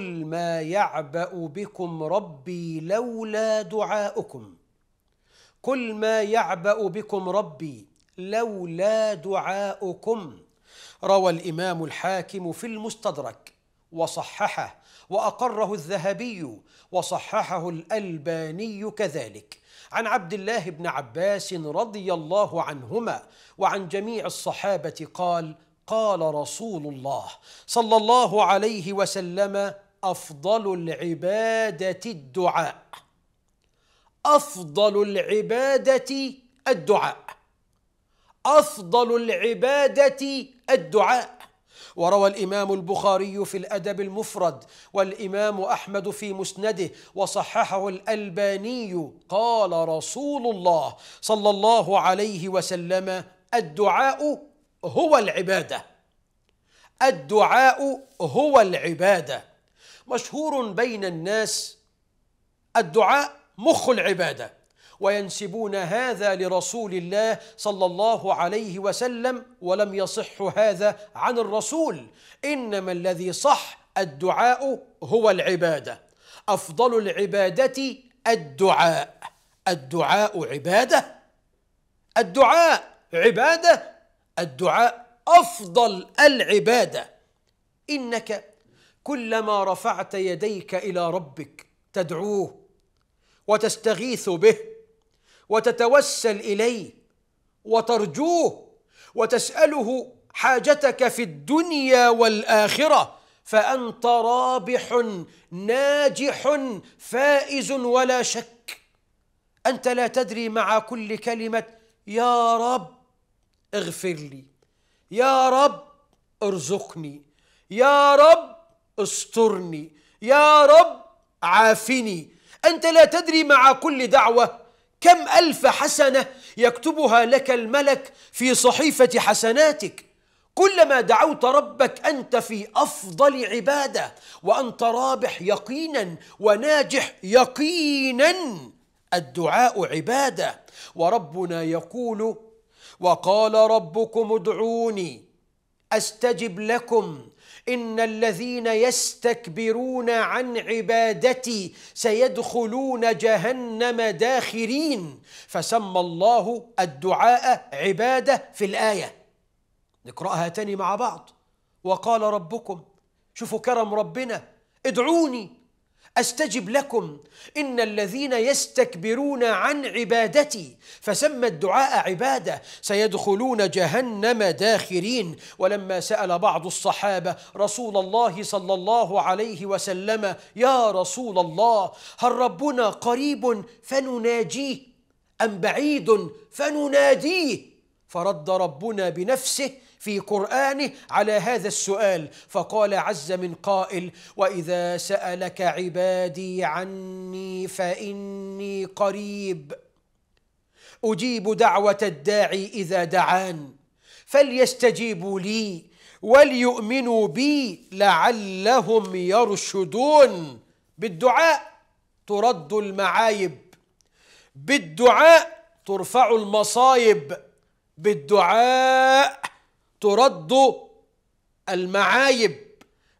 قل ما يعبأ بكم ربي لولا دعاؤكم قل ما يعبأ بكم ربي لولا دعاؤكم روى الإمام الحاكم في المستدرك وصححه وأقره الذهبي وصححه الألباني كذلك عن عبد الله بن عباس رضي الله عنهما وعن جميع الصحابة قال قال رسول الله صلى الله عليه وسلم أفضل العبادة الدعاء أفضل العبادة الدعاء أفضل العبادة الدعاء وروى الامام البخاري في الادب المفرد والامام احمد في مسنده وصححه الالباني قال رسول الله صلى الله عليه وسلم الدعاء هو العباده الدعاء هو العباده مشهور بين الناس الدعاء مخ العباده وينسبون هذا لرسول الله صلى الله عليه وسلم ولم يصح هذا عن الرسول انما الذي صح الدعاء هو العباده افضل العباده الدعاء الدعاء عباده الدعاء عباده الدعاء افضل العباده انك كلما رفعت يديك الى ربك تدعوه وتستغيث به وتتوسل اليه وترجوه وتساله حاجتك في الدنيا والاخره فانت رابح ناجح فائز ولا شك انت لا تدري مع كل كلمه يا رب اغفر لي يا رب ارزقني يا رب استرني يا رب عافني أنت لا تدري مع كل دعوة كم ألف حسنة يكتبها لك الملك في صحيفة حسناتك كلما دعوت ربك أنت في أفضل عبادة وأنت رابح يقينا وناجح يقينا الدعاء عبادة وربنا يقول وقال ربكم ادعوني أستجب لكم ان الذين يستكبرون عن عبادتي سيدخلون جهنم داخرين فسمى الله الدعاء عباده في الايه نقراها تاني مع بعض وقال ربكم شوفوا كرم ربنا ادعوني استجب لكم ان الذين يستكبرون عن عبادتي فسمى الدعاء عباده سيدخلون جهنم داخرين ولما سال بعض الصحابه رسول الله صلى الله عليه وسلم يا رسول الله هل ربنا قريب فنناجيه ام بعيد فنناديه فرد ربنا بنفسه في قرانه على هذا السؤال فقال عز من قائل واذا سالك عبادي عني فاني قريب اجيب دعوه الداعي اذا دعان فليستجيبوا لي وليؤمنوا بي لعلهم يرشدون بالدعاء ترد المعايب بالدعاء ترفع المصايب بالدعاء ترد المعايب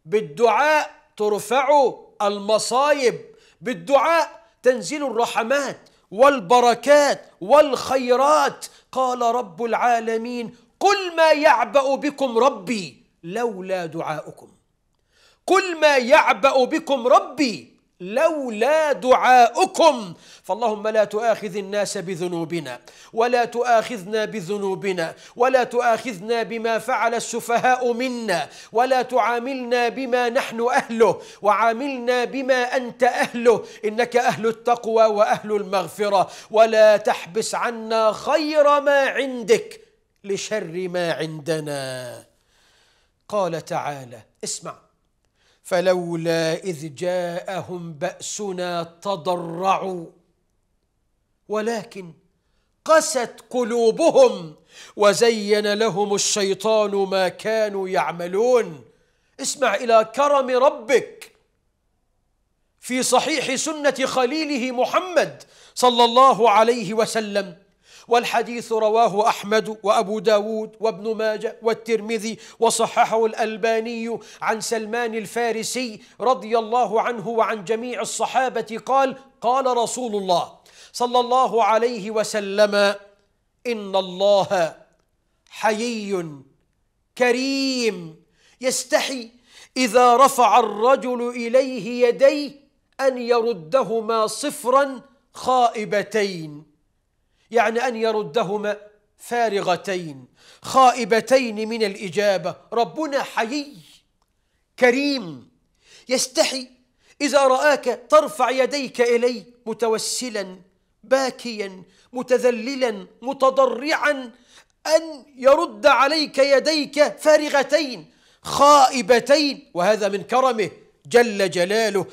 بالدعاء ترفع المصايب بالدعاء تنزل الرحمات والبركات والخيرات قال رب العالمين قل ما يعبأ بكم ربي لولا دعاؤكم قل ما يعبأ بكم ربي لولا دعاؤكم فاللهم لا تؤاخذ الناس بذنوبنا ولا تؤاخذنا بذنوبنا ولا تؤاخذنا بما فعل السفهاء منا ولا تعاملنا بما نحن اهله وعاملنا بما انت اهله انك اهل التقوى واهل المغفره ولا تحبس عنا خير ما عندك لشر ما عندنا قال تعالى اسمع فلولا إذ جاءهم بأسنا تضرعوا ولكن قست قلوبهم وزين لهم الشيطان ما كانوا يعملون اسمع إلى كرم ربك في صحيح سنة خليله محمد صلى الله عليه وسلم والحديث رواه أحمد وأبو داود وابن ماجة والترمذي وصححه الألباني عن سلمان الفارسي رضي الله عنه وعن جميع الصحابة قال قال رسول الله صلى الله عليه وسلم إن الله حيي كريم يستحي إذا رفع الرجل إليه يديه أن يردهما صفرا خائبتين يعني أن يردهما فارغتين خائبتين من الإجابة ربنا حيي كريم يستحي إذا رآك ترفع يديك إليه متوسلا باكيا متذللا متضرعا أن يرد عليك يديك فارغتين خائبتين وهذا من كرمه جل جلاله